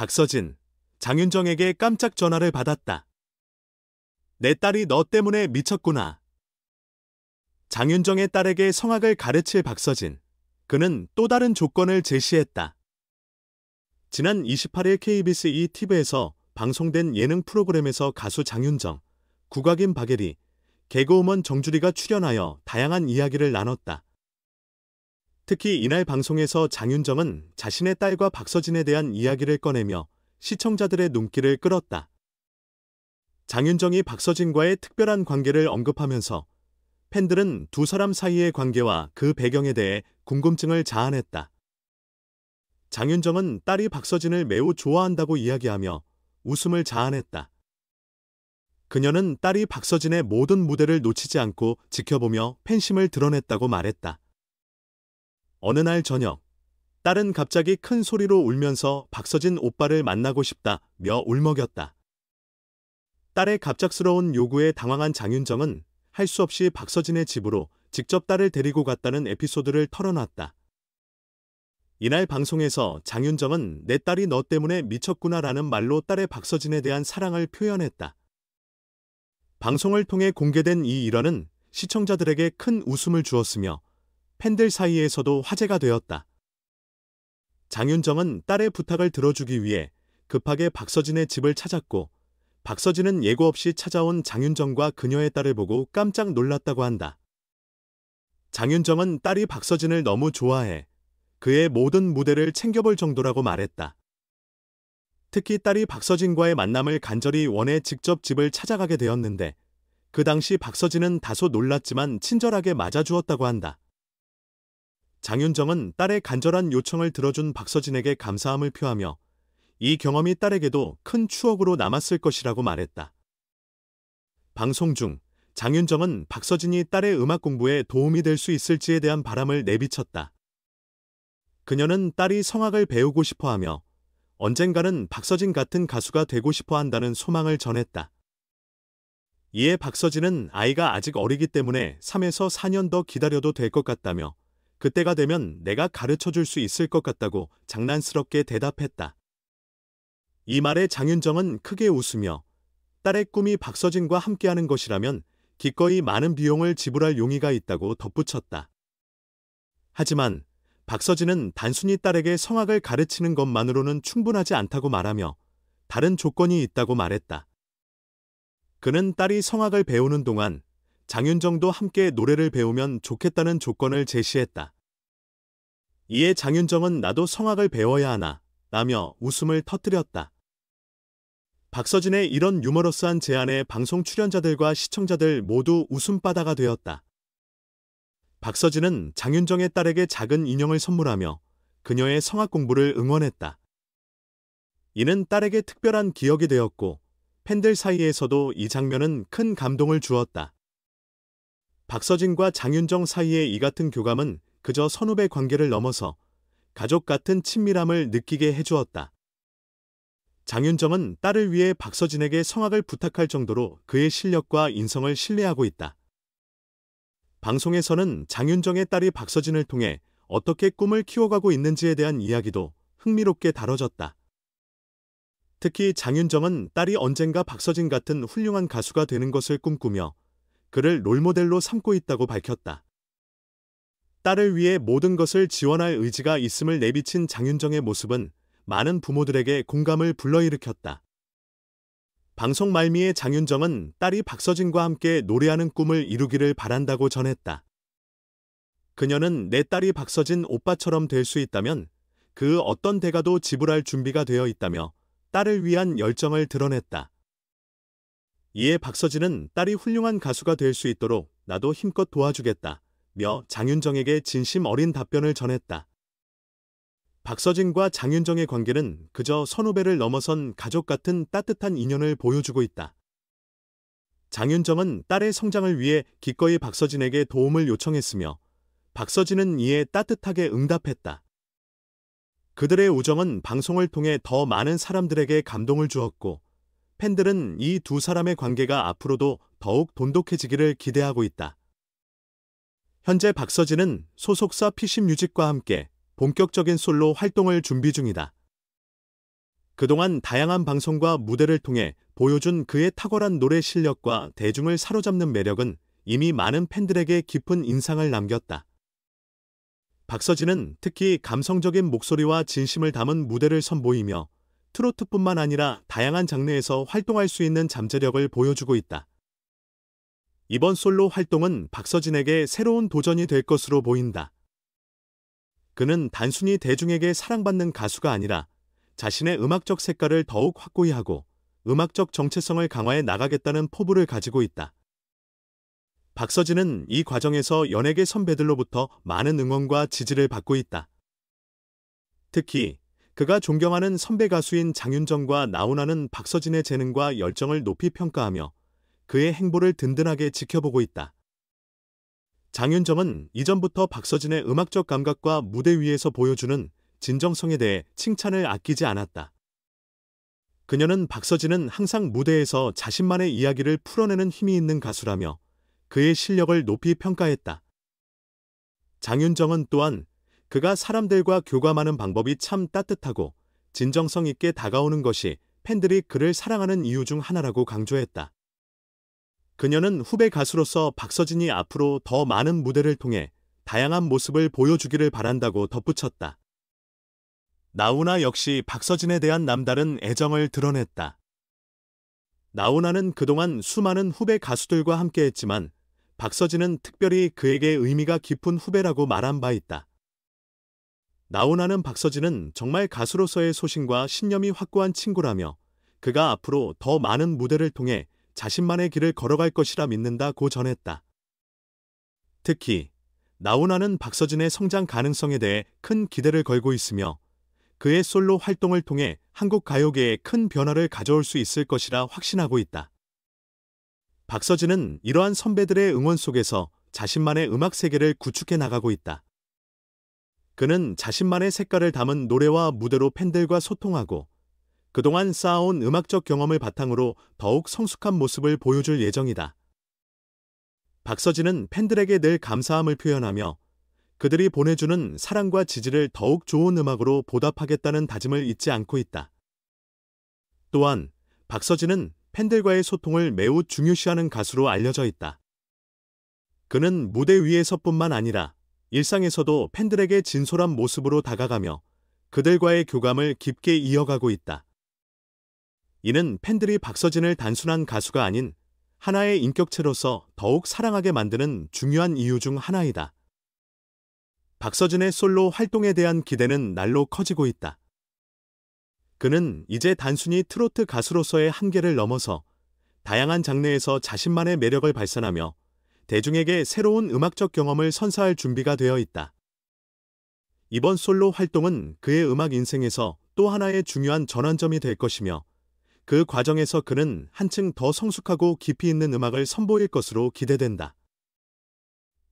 박서진, 장윤정에게 깜짝 전화를 받았다. 내 딸이 너 때문에 미쳤구나. 장윤정의 딸에게 성악을 가르칠 박서진. 그는 또 다른 조건을 제시했다. 지난 28일 KBS ETV에서 방송된 예능 프로그램에서 가수 장윤정, 국악인 박예리, 개그우먼 정주리가 출연하여 다양한 이야기를 나눴다. 특히 이날 방송에서 장윤정은 자신의 딸과 박서진에 대한 이야기를 꺼내며 시청자들의 눈길을 끌었다. 장윤정이 박서진과의 특별한 관계를 언급하면서 팬들은 두 사람 사이의 관계와 그 배경에 대해 궁금증을 자아냈다. 장윤정은 딸이 박서진을 매우 좋아한다고 이야기하며 웃음을 자아냈다. 그녀는 딸이 박서진의 모든 무대를 놓치지 않고 지켜보며 팬심을 드러냈다고 말했다. 어느 날 저녁, 딸은 갑자기 큰 소리로 울면서 박서진 오빠를 만나고 싶다며 울먹였다. 딸의 갑작스러운 요구에 당황한 장윤정은 할 수 없이 박서진의 집으로 직접 딸을 데리고 갔다는 에피소드를 털어놨다. 이날 방송에서 장윤정은 내 딸이 너 때문에 미쳤구나 라는 말로 딸의 박서진에 대한 사랑을 표현했다. 방송을 통해 공개된 이 일화는 시청자들에게 큰 웃음을 주었으며 팬들 사이에서도 화제가 되었다. 장윤정은 딸의 부탁을 들어주기 위해 급하게 박서진의 집을 찾았고 박서진은 예고 없이 찾아온 장윤정과 그녀의 딸을 보고 깜짝 놀랐다고 한다. 장윤정은 딸이 박서진을 너무 좋아해 그의 모든 무대를 챙겨볼 정도라고 말했다. 특히 딸이 박서진과의 만남을 간절히 원해 직접 집을 찾아가게 되었는데 그 당시 박서진은 다소 놀랐지만 친절하게 맞아주었다고 한다. 장윤정은 딸의 간절한 요청을 들어준 박서진에게 감사함을 표하며 이 경험이 딸에게도 큰 추억으로 남았을 것이라고 말했다. 방송 중 장윤정은 박서진이 딸의 음악 공부에 도움이 될 수 있을지에 대한 바람을 내비쳤다. 그녀는 딸이 성악을 배우고 싶어 하며 언젠가는 박서진 같은 가수가 되고 싶어 한다는 소망을 전했다. 이에 박서진은 아이가 아직 어리기 때문에 3에서 4년 더 기다려도 될 것 같다며 그때가 되면 내가 가르쳐 줄 수 있을 것 같다고 장난스럽게 대답했다. 이 말에 장윤정은 크게 웃으며 딸의 꿈이 박서진과 함께하는 것이라면 기꺼이 많은 비용을 지불할 용의가 있다고 덧붙였다. 하지만 박서진은 단순히 딸에게 성악을 가르치는 것만으로는 충분하지 않다고 말하며 다른 조건이 있다고 말했다. 그는 딸이 성악을 배우는 동안 장윤정도 함께 노래를 배우면 좋겠다는 조건을 제시했다. 이에 장윤정은 나도 성악을 배워야 하나 라며 웃음을 터뜨렸다. 박서진의 이런 유머러스한 제안에 방송 출연자들과 시청자들 모두 웃음바다가 되었다. 박서진은 장윤정의 딸에게 작은 인형을 선물하며 그녀의 성악 공부를 응원했다. 이는 딸에게 특별한 기억이 되었고 팬들 사이에서도 이 장면은 큰 감동을 주었다. 박서진과 장윤정 사이의 이 같은 교감은 그저 선후배 관계를 넘어서 가족 같은 친밀함을 느끼게 해주었다. 장윤정은 딸을 위해 박서진에게 성악을 부탁할 정도로 그의 실력과 인성을 신뢰하고 있다. 방송에서는 장윤정의 딸이 박서진을 통해 어떻게 꿈을 키워가고 있는지에 대한 이야기도 흥미롭게 다뤄졌다. 특히 장윤정은 딸이 언젠가 박서진 같은 훌륭한 가수가 되는 것을 꿈꾸며 그를 롤모델로 삼고 있다고 밝혔다. 딸을 위해 모든 것을 지원할 의지가 있음을 내비친 장윤정의 모습은 많은 부모들에게 공감을 불러일으켰다. 방송 말미에 장윤정은 딸이 박서진과 함께 노래하는 꿈을 이루기를 바란다고 전했다. 그녀는 내 딸이 박서진 오빠처럼 될 수 있다면 그 어떤 대가도 지불할 준비가 되어 있다며 딸을 위한 열정을 드러냈다. 이에 박서진은 딸이 훌륭한 가수가 될 수 있도록 나도 힘껏 도와주겠다. 며 장윤정에게 진심 어린 답변을 전했다. 박서진과 장윤정의 관계는 그저 선후배를 넘어선 가족 같은 따뜻한 인연을 보여주고 있다. 장윤정은 딸의 성장을 위해 기꺼이 박서진에게 도움을 요청했으며 박서진은 이에 따뜻하게 응답했다. 그들의 우정은 방송을 통해 더 많은 사람들에게 감동을 주었고 팬들은 이 두 사람의 관계가 앞으로도 더욱 돈독해지기를 기대하고 있다. 현재 박서진은 소속사 피싱 뮤직과 함께 본격적인 솔로 활동을 준비 중이다. 그동안 다양한 방송과 무대를 통해 보여준 그의 탁월한 노래 실력과 대중을 사로잡는 매력은 이미 많은 팬들에게 깊은 인상을 남겼다. 박서진은 특히 감성적인 목소리와 진심을 담은 무대를 선보이며 트로트뿐만 아니라 다양한 장르에서 활동할 수 있는 잠재력을 보여주고 있다. 이번 솔로 활동은 박서진에게 새로운 도전이 될 것으로 보인다. 그는 단순히 대중에게 사랑받는 가수가 아니라 자신의 음악적 색깔을 더욱 확고히 하고 음악적 정체성을 강화해 나가겠다는 포부를 가지고 있다. 박서진은 이 과정에서 연예계 선배들로부터 많은 응원과 지지를 받고 있다. 특히 그가 존경하는 선배 가수인 장윤정과 나훈아는 박서진의 재능과 열정을 높이 평가하며 그의 행보를 든든하게 지켜보고 있다. 장윤정은 이전부터 박서진의 음악적 감각과 무대 위에서 보여주는 진정성에 대해 칭찬을 아끼지 않았다. 그녀는 박서진은 항상 무대에서 자신만의 이야기를 풀어내는 힘이 있는 가수라며 그의 실력을 높이 평가했다. 장윤정은 또한 그가 사람들과 교감하는 방법이 참 따뜻하고 진정성 있게 다가오는 것이 팬들이 그를 사랑하는 이유 중 하나라고 강조했다. 그녀는 후배 가수로서 박서진이 앞으로 더 많은 무대를 통해 다양한 모습을 보여주기를 바란다고 덧붙였다. 나훈아 역시 박서진에 대한 남다른 애정을 드러냈다. 나훈아는 그동안 수많은 후배 가수들과 함께했지만 박서진은 특별히 그에게 의미가 깊은 후배라고 말한 바 있다. 나훈아는 박서진은 정말 가수로서의 소신과 신념이 확고한 친구라며 그가 앞으로 더 많은 무대를 통해 자신만의 길을 걸어갈 것이라 믿는다고 전했다. 특히 나훈아는 박서진의 성장 가능성에 대해 큰 기대를 걸고 있으며 그의 솔로 활동을 통해 한국 가요계에 큰 변화를 가져올 수 있을 것이라 확신하고 있다. 박서진은 이러한 선배들의 응원 속에서 자신만의 음악 세계를 구축해 나가고 있다. 그는 자신만의 색깔을 담은 노래와 무대로 팬들과 소통하고 그동안 쌓아온 음악적 경험을 바탕으로 더욱 성숙한 모습을 보여줄 예정이다. 박서진은 팬들에게 늘 감사함을 표현하며 그들이 보내주는 사랑과 지지를 더욱 좋은 음악으로 보답하겠다는 다짐을 잊지 않고 있다. 또한 박서진은 팬들과의 소통을 매우 중요시하는 가수로 알려져 있다. 그는 무대 위에서뿐만 아니라 일상에서도 팬들에게 진솔한 모습으로 다가가며 그들과의 교감을 깊게 이어가고 있다. 이는 팬들이 박서진을 단순한 가수가 아닌 하나의 인격체로서 더욱 사랑하게 만드는 중요한 이유 중 하나이다. 박서진의 솔로 활동에 대한 기대는 날로 커지고 있다. 그는 이제 단순히 트로트 가수로서의 한계를 넘어서 다양한 장르에서 자신만의 매력을 발산하며 대중에게 새로운 음악적 경험을 선사할 준비가 되어 있다. 이번 솔로 활동은 그의 음악 인생에서 또 하나의 중요한 전환점이 될 것이며 그 과정에서 그는 한층 더 성숙하고 깊이 있는 음악을 선보일 것으로 기대된다.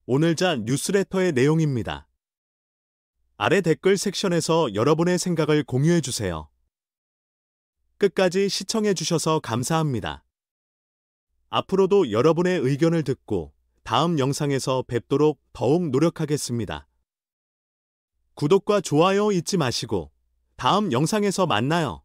오늘자 뉴스레터의 내용입니다. 아래 댓글 섹션에서 여러분의 생각을 공유해 주세요. 끝까지 시청해 주셔서 감사합니다. 앞으로도 여러분의 의견을 듣고 다음 영상에서 뵙도록 더욱 노력하겠습니다. 구독과 좋아요 잊지 마시고 다음 영상에서 만나요.